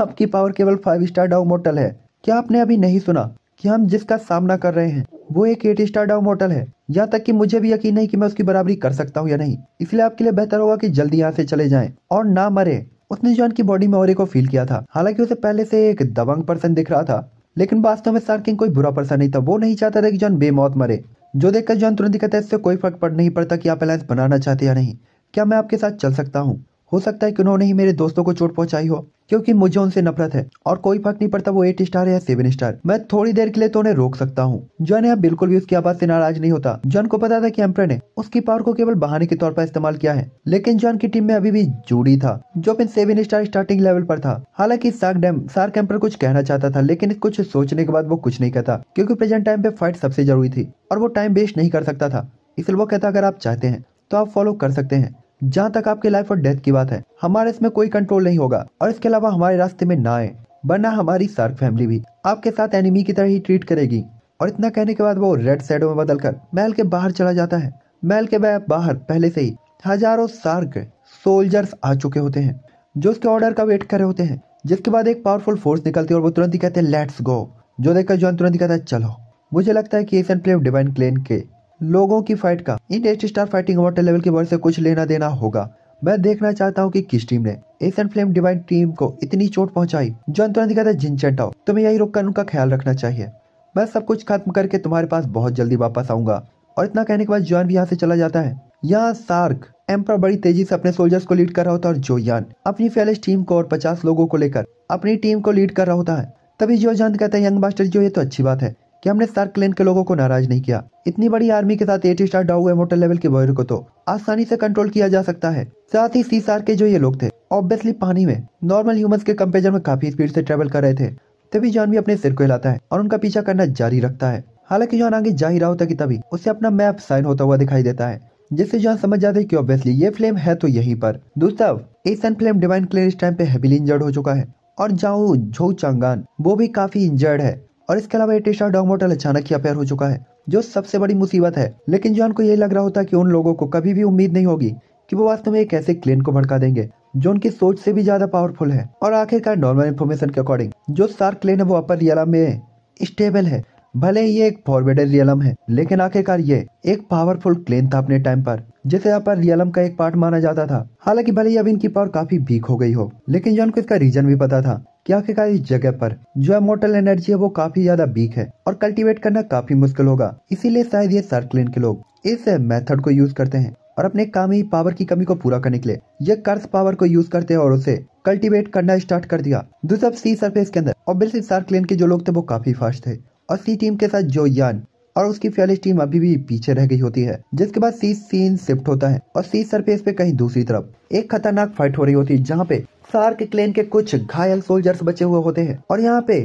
आपकी पावर केवल फाइव स्टार डाउ मोटल है क्या आपने अभी नहीं सुना कि हम जिसका सामना कर रहे हैं वो एक एट स्टार डाउन होटल है यहाँ तक कि मुझे भी यकीन नहीं कि मैं उसकी बराबरी कर सकता हूँ या नहीं इसलिए आपके लिए बेहतर होगा कि जल्दी यहाँ से चले जाएं और ना मरे उसने जॉन की बॉडी में और को फील किया था हालांकि उसे पहले से एक दबंग पर्सन दिख रहा था लेकिन वास्तव में सार्किंग कोई बुरा पर्सन नहीं था वो नहीं चाहता था कि जॉन बेमौत मरे जो देखकर जॉन तुरंत कहता है इससे कोई फर्क पड़ नहीं पड़ता कि आप अलायंस बनाना चाहते या नहीं क्या मैं आपके साथ चल सकता हूँ हो सकता है कि उन्होंने ही मेरे दोस्तों को चोट पहुंचाई हो क्योंकि मुझे उनसे नफरत है और कोई फर्क नहीं पड़ता वो एट स्टार या सेवन स्टार मैं थोड़ी देर के लिए तो उन्हें रोक सकता हूँ जॉन यहाँ बिल्कुल भी उसकी आवाज से नाराज नहीं होता जॉन को पता था कि एम्प्रे ने उसकी पावर को केवल बहाने के तौर पर इस्तेमाल किया है लेकिन जॉन की टीम में अभी भी जूडी था जो अपने सेवन स्टार स्टार्टिंग लेवल पर था हालांकि सार्क डैम सार्क एम्पर कुछ कहना चाहता था लेकिन कुछ सोचने के बाद वो कुछ नहीं कहता क्योंकि प्रेजेंट टाइम पे फाइट सबसे जरूरी थी और वो टाइम वेस्ट नहीं कर सकता था इसलिए वो कहता अगर आप चाहते हैं तो आप फॉलो कर सकते हैं जहाँ तक आपके लाइफ और डेथ की बात है हमारे इसमें कोई कंट्रोल नहीं होगा और इसके अलावा हमारे रास्ते में ना आए वरना हमारी सार्क फैमिली भी आपके साथ एनिमी की तरह ही ट्रीट करेगी और इतना कहने के बाद वो रेड सैडो में बदलकर महल के बाहर चला जाता है महल के बाहर पहले से ही हजारों सार्क सोल्जर्स आ चुके होते हैं जो उसके ऑर्डर का वेट कर रहे होते हैं जिसके बाद एक पावरफुल फोर्स निकलती है और वो तुरंत ही कहते हैं लेट्स गो जो देखकर जॉन तुरंत ही कहता है चलो मुझे लगता है कि एशियन प्लेव डिवाइन क्लेन के लोगों की फाइट का इन eight star fighting water level के वर्ष से कुछ लेना देना होगा मैं देखना चाहता हूँ कि किस टीम ने एशियन फ्लेम डिवाइन टीम को इतनी चोट पहुंचाई जो अंत दिखाता है जिनचेंटाओ तुम्हें यही कर उनका ख्याल रखना चाहिए मैं सब कुछ खत्म करके तुम्हारे पास बहुत जल्दी वापस आऊंगा और इतना कहने के बाद जॉन भी यहाँ से चला जाता है यहाँ सार्क एम्पर बड़ी तेजी से अपने सोल्जर्स को लीड कर रहा होता है और जो यान अपनी फेलिस टीम को और पचास लोगों को लेकर अपनी टीम को लीड कर रहा होता है तभी जो जान कहता है यंग मास्टर जो ये तो अच्छी बात है कि हमने सार्क क्लेन के लोगों को नाराज नहीं किया इतनी बड़ी आर्मी के साथ एटी स्टार डाउ मोटर लेवल के बॉयर को तो आसानी से कंट्रोल किया जा सकता है साथ ही सी सार के जो ये लोग थे ऑब्वियसली पानी में नॉर्मल ह्यूमंस के कंपेरिजन में काफी स्पीड से ट्रेवल कर रहे थे तभी जॉन भी अपने सिर को हिलाता है और उनका पीछा करना जारी रखता है हालांकि जॉन आगे जा ही रहा होता की तभी उसे अपना मैप साइन होता हुआ दिखाई देता है जिससे जॉन समझ जाते हैं कि ऑब्वियसली ये फ्लेम है तो यहीं पर दूसरा एसन फ्लेम डिवाइन क्लेयर इस टाइम पे हैवीली इंजर्ड हो चुका है और जाऊ झो चांगान वो भी काफी इंजर्ड है और इसके अलावा एटेशा डॉग मोटल अचानक ही अपेयर हो चुका है जो सबसे बड़ी मुसीबत है लेकिन जॉन को यही लग रहा होता कि उन लोगों को कभी भी उम्मीद नहीं होगी कि वो वास्तव में एक ऐसे क्लेन को भड़का देंगे जो उनकी सोच से भी ज्यादा पावरफुल है और आखिरकार नॉर्मल इन्फॉर्मेशन के अकॉर्डिंग जो सार्क क्लेन है वो अपर रियलम में स्टेबल है भले ही ये एक फॉरवर्डेड रियलम है लेकिन आखिरकार ये एक पावरफुल क्लेन था अपने टाइम पर जिसे यहाँ पर रियलम का एक पार्ट माना जाता था हालांकि भले ही अब इनकी पावर काफी वीक हो गई हो लेकिन जॉन को इसका रीजन भी पता था कि आखिरकार इस जगह पर जो इमोटल एनर्जी है वो काफी ज्यादा वीक है और कल्टीवेट करना काफी मुश्किल होगा इसीलिए शायद ये सर्कलिन के लोग इस मेथड को यूज करते हैं और अपने काम ही पावर की कमी को पूरा करने के लिए ये कर्स पावर को यूज करते हैं और उसे कल्टीवेट करना स्टार्ट कर दिया दूसरा सी सरफेस के अंदर और बिल्कुल लेन के जो लोग थे वो काफी फास्ट थे और सी टीम के साथ जो यान और उसकी फ्यालिश टीम अभी भी पीछे रह गई होती है जिसके बाद सी सीन शिफ्ट होता है और सी सरफेस पे कहीं दूसरी तरफ एक खतरनाक फाइट हो रही होती है जहाँ पे सार्क क्लेन के कुछ घायल सोल्जर्स बचे हुए होते हैं और यहाँ पे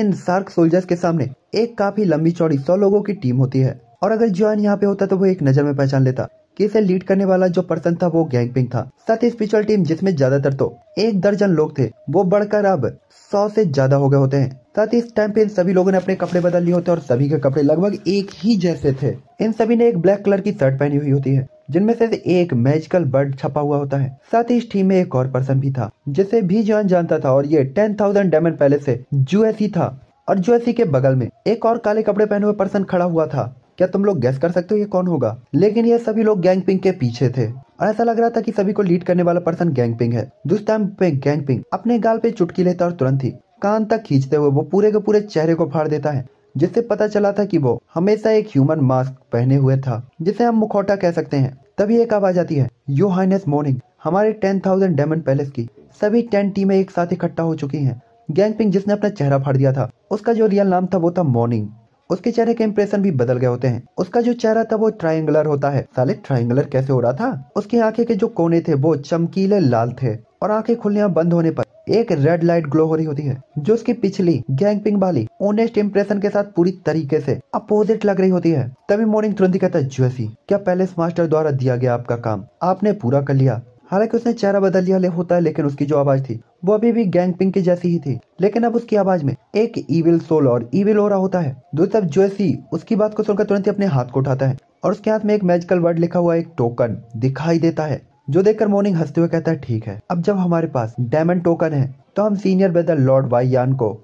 इन सार्क सोल्जर्स के सामने एक काफी लंबी चौड़ी सौ लोगों की टीम होती है और अगर ज्वाइन यहाँ पे होता तो वो एक नजर में पहचान लेता केस लीड करने वाला जो पर्सन था वो गैंगपिंग था साथ ही स्पेशल टीम जिसमें ज्यादातर तो एक दर्जन लोग थे वो बढ़कर अब सौ से ज्यादा हो गए होते हैं साथ ही इस टाइम पे इन सभी लोगों ने अपने कपड़े बदल लिए होते हैं और सभी के कपड़े लगभग एक ही जैसे थे इन सभी ने एक ब्लैक कलर की शर्ट पहनी हुई होती है जिनमें से एक मैजिकल बर्ड छपा हुआ होता है साथ ही इस टीम में एक और पर्सन भी था जिसे भी जॉन जानता था और ये टेन थाउजेंड डायमंड पैलेस से जूएसी था और जूएसी के बगल में एक और काले कपड़े पहने हुए पर्सन खड़ा हुआ था क्या तुम लोग गैस कर सकते हो ये कौन होगा लेकिन ये सभी लोग गैंग पिंग के पीछे थे और ऐसा लग रहा था कि सभी को लीड करने वाला पर्सन गैंग पिंग है जिस टाइम पे गैंग पिंग अपने गाल पे चुटकी लेता और तुरंत ही कान तक खींचते हुए वो पूरे के पूरे चेहरे को फाड़ देता है जिससे पता चला था कि वो हमेशा एक ह्यूमन मास्क पहने हुए था जिसे हम मुखौटा कह सकते हैं तभी एक आवाज आती है यो हाइनेस मॉर्निंग हमारे टेन थाउजेंड डायमंड पैलेस की सभी टेन टीमें एक साथ इकट्ठा हो चुकी हैं गैंग पिंग जिसने अपना चेहरा फाड़ दिया था उसका जो रियल नाम था वो था मॉर्निंग उसके चेहरे के इम्प्रेशन भी बदल गए होते हैं उसका जो चेहरा था वो ट्राइंगुलर होता है साले ट्राइंगुलर कैसे हो रहा था उसकी आंखें के जो कोने थे वो चमकीले लाल थे और आंखें खुलने बंद होने पर एक रेड लाइट ग्लो हो रही होती है जो उसकी पिछली गैंग पिंग वाली ओनेस्ट इम्प्रेशन के साथ पूरी तरीके से अपोजिट लग रही होती है तभी मॉर्निंग तुरंत कहता है जोसी क्या पैलेस मास्टर द्वारा दिया गया आपका काम आपने पूरा कर लिया हालांकि उसने चेहरा बदल लिया ले होता है लेकिन उसकी जो आवाज थी वो अभी भी गैंग पिंक की जैसी ही थी लेकिन अब उसकी आवाज में एक ईविल सोल और ईविल हो रहा होता है दूसरी तरफ जोसी उसकी बात को सुनकर तुरंत ही अपने हाथ को उठाता है और उसके हाथ में एक मैजिकल वर्ड लिखा हुआ एक टोकन दिखाई देता है जो देखकर मोर्निंग हंसते हुए कहता है ठीक है अब जब हमारे पास डायमंड टोकन है तो हम सीनियर ब्रदर लॉर्ड वाइयान को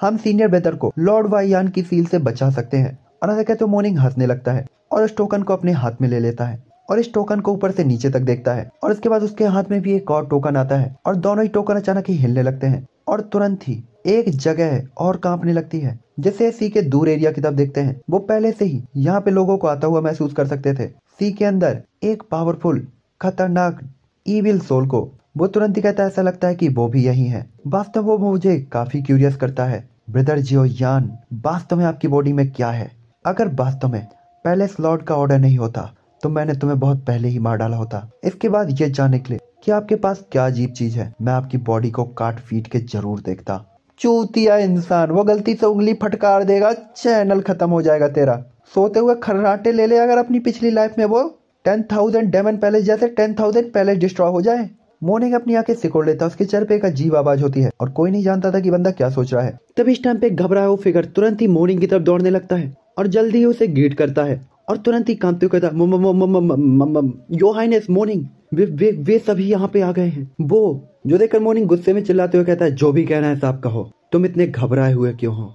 हम सीनियर ब्रदर को लॉर्ड वाइयान की सील से बचा सकते हैं अनाथा कहते हुए मोर्निंग हंसने लगता है और उस टोकन को अपने हाथ में ले लेता है और इस टोकन को ऊपर से नीचे तक देखता है और इसके बाद उसके हाथ में भी एक और टोकन आता है और दोनों ही टोकन अचानक ही हिलने लगते हैं और तुरंत ही एक जगह और कांपने लगती है जैसे सी के दूर एरिया की तरफ देखते हैं वो पहले से ही यहाँ पे लोगों को आता हुआ महसूस कर सकते थे सी के अंदर एक पावरफुल खतरनाक ईविल सोल को वो तुरंत ही कहता है ऐसा लगता है कि वो भी यही है वास्तव वो मुझे काफी क्यूरियस करता है ब्रदर जियो यान वास्तव में आपकी बॉडी में क्या है अगर वास्तव में पहले स्लॉट का ऑर्डर नहीं होता तो मैंने तुम्हें बहुत पहले ही मार डाला होता इसके बाद ये जान निकले कि आपके पास क्या अजीब चीज है मैं आपकी बॉडी को काट फीट के जरूर देखता चूतिया इंसान वो गलती से उंगली फटकार देगा चैनल खत्म हो जाएगा तेरा सोते हुए खर्राटे ले ले अगर अपनी पिछली लाइफ में वो टेन थाउजेंड डेमन पैलेस जैसे टेन थाउजेंड पैलेस डिस्ट्रॉय हो जाए मोनिंग अपनी आंखें सिकोड़ लेता उसके चेहरे पे एक अजीब आवाज होती है और कोई नहीं जानता था कि बंदा क्या सोच रहा है तभी इस टाइम पे घबरा हुआ फिगर तुरंत ही मोनिंग की तरफ दौड़ने लगता है और जल्दी ही उसे गीट करता है और तुरंत ही कांपते हुए कहता यो हाइनेस मॉर्निंग वे वे वे सभी यहाँ पे आ गए हैं वो जो देखकर मॉर्निंग गुस्से में चिल्लाते हुए कहता है जो भी कहना है साहब कहो तुम इतने घबराए हुए क्यों हो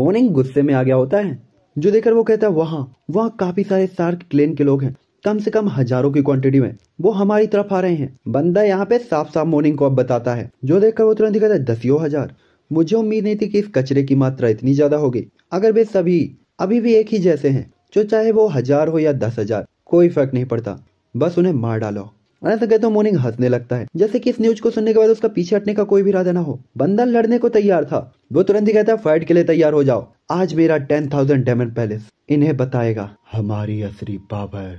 मॉर्निंग गुस्से में आ गया होता है जो देखकर वो कहता है वहाँ वहाँ काफी सारे सार्क क्लेन के लोग हैं कम से कम हजारों की क्वांटिटी में वो हमारी तरफ आ रहे हैं बंदा यहाँ पे साफ साफ मॉर्निंग को अब बताता है जो देखकर वो तुरंत ही कहता है दसियों हजार मुझे उम्मीद नहीं थी कि इस कचरे की मात्रा इतनी ज्यादा होगी अगर वे सभी अभी भी एक ही जैसे हैं जो चाहे वो हजार हो या दस हजार कोई फर्क नहीं पड़ता बस उन्हें मार डालो अनंत तो कहते हैं मोनिंग हंसने लगता है जैसे कि इस न्यूज को सुनने के बाद उसका पीछे हटने का कोई भी इरादा ना हो बंदा लड़ने को तैयार था वो तुरंत ही कहता है फाइट के लिए तैयार हो जाओ आज मेरा टेन थाउजेंड डायमंड पैलेस इन्हें बताएगा हमारी असली पावर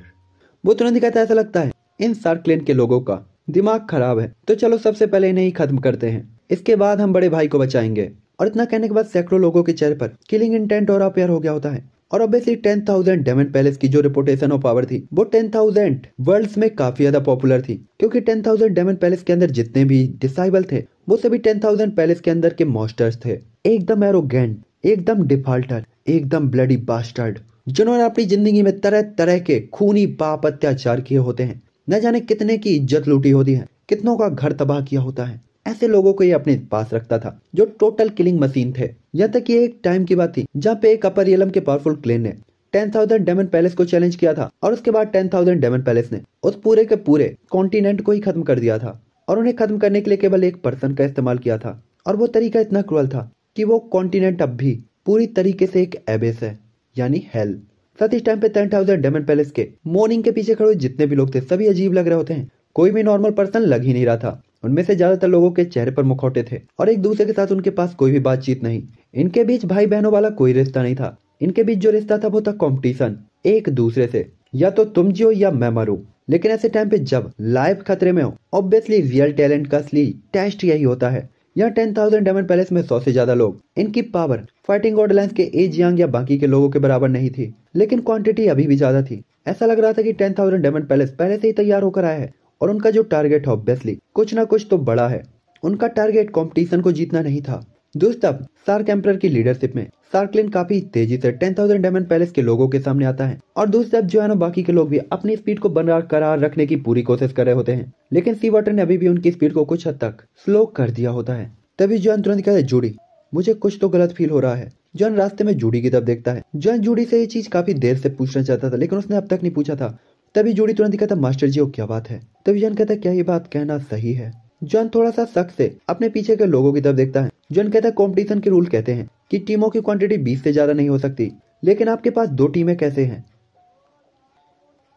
वो तुरंत ही कहता है ऐसा लगता है इन सार्कलेन के लोगों का दिमाग खराब है तो चलो सबसे पहले इन्हें ही खत्म करते हैं इसके बाद हम बड़े भाई को बचाएंगे और इतना कहने के बाद सैकड़ों लोगों के चेहरे पर किलिंग इंटेंट और अपेयर हो गया होता है और obviously ten thousand demon palace की जो रिपोर्टेशन ऑफ पावर थी वो टेन थाउजेंड वर्ल्ड में काफी ज्यादा पॉपुलर थी क्योंकि टेन थाउजेंड डेमन पैलेस के अंदर जितने भी डिसाइबल थे वो सभी टेन थाउजेंड पैलेस के अंदर के मॉस्टर्स थे एकदम एरोगेंट एकदम डिफॉल्टर एकदम ब्लडी बास्टर्ड जिन्होंने अपनी जिंदगी में तरह तरह के खूनी पाप अत्याचार किए होते हैं न जाने कितने की इज्जत लूटी होती है कितनों का घर तबाह किया होता है ऐसे लोगों को ये अपने पास रखता था जो टोटल किलिंग मशीन थे यहाँ तक ये एक टाइम की बात थी जहाँ पे एक अपर यलम के पावरफुल क्लेन ने टेन थाउजेंड डेमन पैलेस को चैलेंज किया था और उसके बाद टेन थाउजेंड डेमन पैलेस ने उस पूरे के पूरे कॉन्टिनेंट को ही खत्म कर दिया था और उन्हें खत्म करने के लिए केवल एक पर्सन का इस्तेमाल किया था और वो तरीका इतना क्रूअल था कि वो कॉन्टिनेंट अब भी पूरी तरीके से एक एबेस है यानी हेल साथ इस टाइम पे टेन थाउजेंड डेमन पैलेस के मॉर्निंग के पीछे खड़े जितने भी लोग थे सभी अजीब लग रहे होते हैं कोई भी नॉर्मल पर्सन लग ही नहीं रहा था उनमें से ज्यादातर लोगों के चेहरे पर मुखौटे थे और एक दूसरे के साथ उनके पास कोई भी बातचीत नहीं इनके बीच भाई बहनों वाला कोई रिश्ता नहीं था इनके बीच जो रिश्ता था वो था कॉम्पिटिशन एक दूसरे से या तो तुम जियो या मैं मरू लेकिन ऐसे टाइम पे जब लाइफ खतरे में हो ऑब्वियसली रियल टैलेंट का असली टेस्ट यही होता है यहाँ टेन थाउजेंड डायमंड पैलेस में सौ से ज्यादा लोग इनकी पावर फाइटिंग ऑर्डर लाइन के एज यंग या बाकी के लोगों के बराबर नहीं थी लेकिन क्वांटिटी अभी भी ज्यादा थी ऐसा लग रहा था कि टेन थाउजेंड डायमंड पैलेस पहले से ही तैयार होकर आया है और उनका जो टारगेट है ऑब्वियसली कुछ ना कुछ तो बड़ा है उनका टारगेट कॉम्पिटिशन को जीतना नहीं था दोस्त अब सार्क एम्पर की लीडरशिप में सार्कलिन काफी तेजी से थाउजेंड डायमंड पैलेस के लोगों के सामने आता है और दोस्त अब जो है ना बाकी के लोग भी अपनी स्पीड को बरकरार रखने की पूरी कोशिश कर रहे होते हैं लेकिन सी वाटर ने अभी भी उनकी स्पीड को कुछ हद तक स्लो कर दिया होता है तभी जॉन तुरंत कहते जुड़ी मुझे कुछ तो गलत फील हो रहा है जॉन रास्ते में जूडी की तरफ देखता है जॉन जूडी से ये चीज काफी देर से पूछना चाहता था लेकिन उसने अब तक नहीं पूछा था तभी जोड़ी तुरंत कहता मास्टर जी वो क्या बात है तभी जॉन कहता क्या ये बात कहना सही है जॉन थोड़ा सा सख्त से अपने पीछे के लोगों की तरफ देखता है जॉन कहता है कॉम्पिटिशन के रूल कहते हैं कि टीमों की क्वांटिटी बीस से ज्यादा नहीं हो सकती लेकिन आपके पास दो टीमें कैसे हैं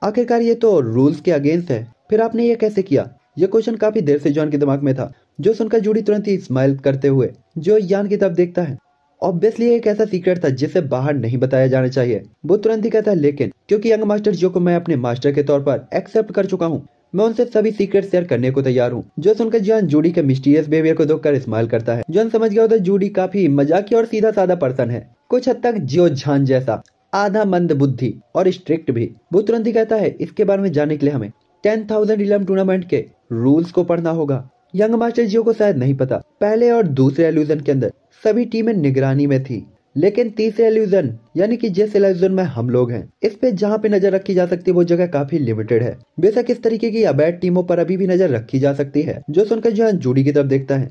आखिरकार ये तो रूल्स के अगेंस्ट है फिर आपने ये कैसे किया ये क्वेश्चन काफी देर से जॉन के दिमाग में था जो सुनकर जूडी तुरंत ही स्माइल करते हुए जो यान की तरफ देखता है ऑब्वियसली एक ऐसा सीक्रेट था जिसे बाहर नहीं बताया जाना चाहिए वो तुरंत ही कहता है लेकिन क्योंकि यंग मास्टर जो को मैं अपने मास्टर के तौर पर एक्सेप्ट कर चुका हूँ मैं उनसे सभी सीक्रेट शेयर करने को तैयार हूँ जो सुनकर जॉन जूडी के मिस्टीरियस बिहेवियर को देखकर स्माइल करता है जॉन समझ गया होता जूडी काफी मजाकी और सीधा साधा पर्सन है कुछ हद तक जियो झान जैसा आधा मंद बुद्धि और स्ट्रिक्ट भी वो तुरंत ही कहता है इसके बारे में जानने के लिए हमें टेन थाउजेंड इलेवन टूर्नामेंट के रूल्स को पढ़ना होगा यंग मास्टर जियो को शायद नहीं पता पहले और दूसरे एल्यूजन के अंदर सभी टीमें निगरानी में थी लेकिन तीसरे एल्यूजन यानी कि जिस एल्यूजन में हम लोग हैं इस पे जहाँ पे नजर रखी जा सकती है वो जगह काफी लिमिटेड है बेशक इस तरीके की अबैध टीमों पर अभी भी नजर रखी जा सकती है जो सुनकर जॉन जूडी की तरफ देखता है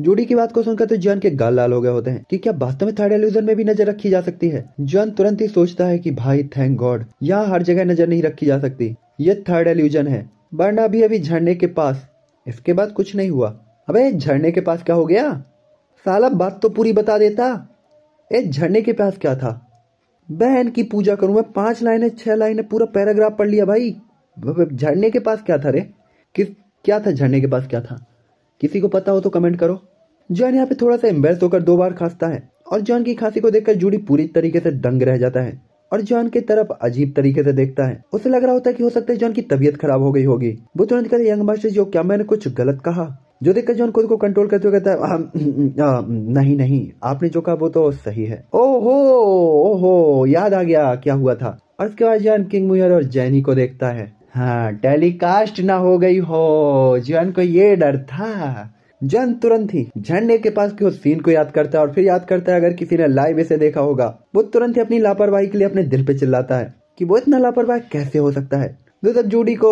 जूडी की बात को सुनकर तो जॉन के गाल लाल हो गए होते हैं कि क्या वास्तव में थर्ड एल्यूजन में भी नजर रखी जा सकती है जॉन तुरंत ही सोचता है कि भाई थैंक गॉड यहाँ हर जगह नजर नहीं रखी जा सकती ये थर्ड एल्यूजन है वरना अभी अभी झरने के पास इसके बाद कुछ नहीं हुआ अबे झरने के पास क्या हो गया साला बात तो पूरी बता देता ए झरने के पास क्या था बहन की पूजा करूं मैं पांच लाइनें छह लाइनें पूरा पैराग्राफ पढ़ लिया भाई झरने के पास क्या था रे किस क्या था झरने के पास क्या था किसी को पता हो तो कमेंट करो जॉन यहाँ पे थोड़ा सा एम्बेस होकर दो बार खांसता है और जॉन की खांसी को देखकर जूडी पूरी तरीके से दंग रह जाता है और जॉन की तरफ अजीब तरीके से देखता है उसे लग रहा होता है कि हो सकता है जॉन की तबीयत खराब हो गई होगी वो तुरंत कहते यंग मास्टर जो क्या मैंने कुछ गलत कहा जो देखकर जो खुद को कंट्रोल करते हुए कहता है आ, आ, नहीं नहीं आपने जो कहा वो तो सही है ओहो ओहो याद आ गया क्या हुआ था और उसके बाद जान किंग मुयर और जैनी को देखता है हाँ टेलीकास्ट ना हो गई हो जन को ये डर था जन तुरंत ही झंडे के पास के उस सीन को याद करता है और फिर याद करता है अगर किसी ने लाइव इसे देखा होगा वो तुरंत ही अपनी लापरवाही के लिए अपने दिल पे चिल्लाता है कि वो इतना लापरवाह कैसे हो सकता है गजब जूडी को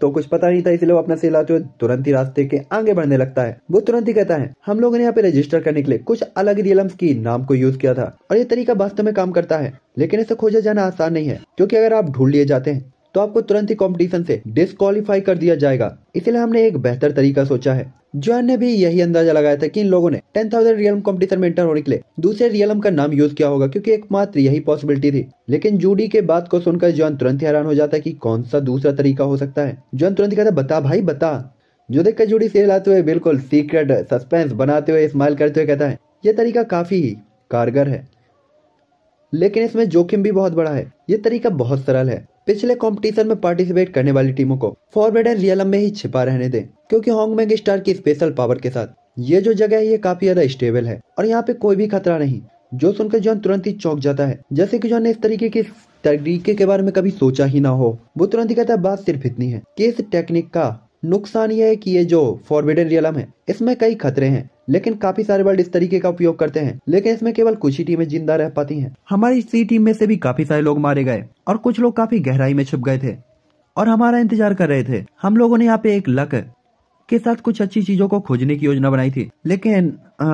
तो कुछ पता नहीं था इसलिए वो अपना सेला जो तुरंत ही रास्ते के आगे बढ़ने लगता है वो तुरंत ही कहता है हम लोगों ने यहाँ पे रजिस्टर करने के लिए कुछ अलग रियलम्स की नाम को यूज किया था और ये तरीका वास्तव में काम करता है लेकिन इसे खोजा जाना आसान नहीं है क्योंकि अगर आप ढूंढ लिए जाते हैं तो आपको तुरंत ही कॉम्पिटिशन से डिस्कालीफाई कर दिया जाएगा इसलिए हमने एक बेहतर तरीका सोचा है जॉन ने भी यही अंदाजा लगाया था कि इन लोगों ने टेन थाउजेंड रियलम कॉम्पिटिशन में इंटर होने के लिए दूसरे रियलम का नाम यूज किया होगा क्योंकि एकमात्र यही पॉसिबिलिटी थी लेकिन जूडी के बात को सुनकर जॉन तुरंत हैरान हो जाता है कि कौन सा दूसरा तरीका हो सकता है जॉन तुरंत कहता बता भाई बता जो देखकर जूडी से लाते हुए बिल्कुल सीक्रेट सस्पेंस बनाते हुए स्माइल करते हुए कहता है यह तरीका काफी कारगर है लेकिन इसमें जोखिम भी बहुत बड़ा है ये तरीका बहुत सरल है पिछले कंपटीशन में पार्टिसिपेट करने वाली टीमों को फॉरवर्ड एंड रियलम में ही छिपा रहने दें क्योंकि हॉन्गमेंग स्टार की स्पेशल पावर के साथ ये जो जगह है ये काफी ज्यादा स्टेबल है और यहाँ पे कोई भी खतरा नहीं जो सुनकर जॉन तुरंत ही चौंक जाता है जैसे कि जॉन ने इस तरीके की तरीके के बारे में कभी सोचा ही ना हो वो तुरंत ही कहता है बात सिर्फ इतनी है कि इस टेक्निक का नुकसान यह है कि ये जो एंड रियलम है इसमें कई खतरे हैं लेकिन काफी सारे वर्ल्ड इस तरीके का उपयोग करते हैं लेकिन इसमें केवल कुछ ही टीमें जिंदा रह पाती हैं हमारी सी टीम में से भी काफी सारे लोग मारे गए और कुछ लोग काफी गहराई में छुप गए थे और हमारा इंतजार कर रहे थे हम लोगों ने यहाँ पे एक लक के साथ कुछ अच्छी चीजों को खोजने की योजना बनाई थी लेकिन आ,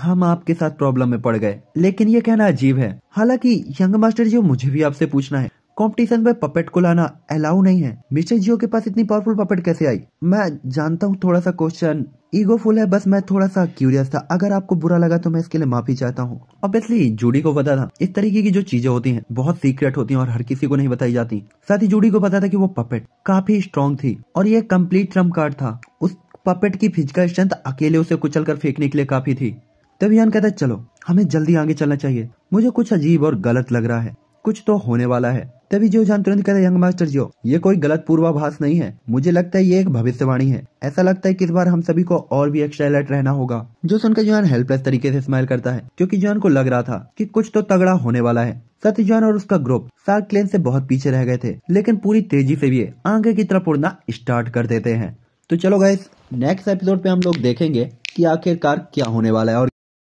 हम आपके साथ प्रॉब्लम में पड़ गए लेकिन ये कहना अजीब है हालांकि यंग मास्टर जी मुझे भी आपसे पूछना है कॉम्पिटिशन में पपेट को लाना अलाउ नहीं है मिस्टर जियो के पास इतनी पावरफुल पपेट कैसे आई मैं जानता हूँ थोड़ा सा क्वेश्चन ईगो फुल है बस मैं थोड़ा सा क्यूरियस था अगर आपको बुरा लगा तो मैं इसके लिए माफी चाहता हूँ ऑब्वियसली जूडी को पता था इस तरीके की जो चीजें होती हैं बहुत सीक्रेट होती हैं और हर किसी को नहीं बताई जाती साथ ही जूडी को पता था कि वो पपेट काफी स्ट्रांग थी और ये कम्प्लीट ट्रम्प कार्ड था उस पपेट की फिजिकल स्ट्रेंथ अकेले उसे कुचल कर फेंकने के लिए काफी थी तभी कहता चलो हमें जल्दी आगे चलना चाहिए मुझे कुछ अजीब और गलत लग रहा है कुछ तो होने वाला है तभी जो जान तुरंत कहते यंग मास्टर जो ये कोई गलत पूर्वाभास नहीं है मुझे लगता है ये एक भविष्यवाणी है ऐसा लगता है कि इस बार हम सभी को और भी एक्स्ट्रा अलर्ट रहना होगा जो सुनकर जोहान हेल्पलेस तरीके से स्माइल करता है क्योंकि जोहान को लग रहा था कि कुछ तो तगड़ा होने वाला है सत्य जोन और उसका ग्रुप सार्क क्लेन से बहुत पीछे रह गए थे लेकिन पूरी तेजी से भी आगे की तरफ उड़ना स्टार्ट कर देते हैं तो चलो गाइस नेक्स्ट एपिसोड पे हम लोग देखेंगे की आखिरकार क्या होने वाला है और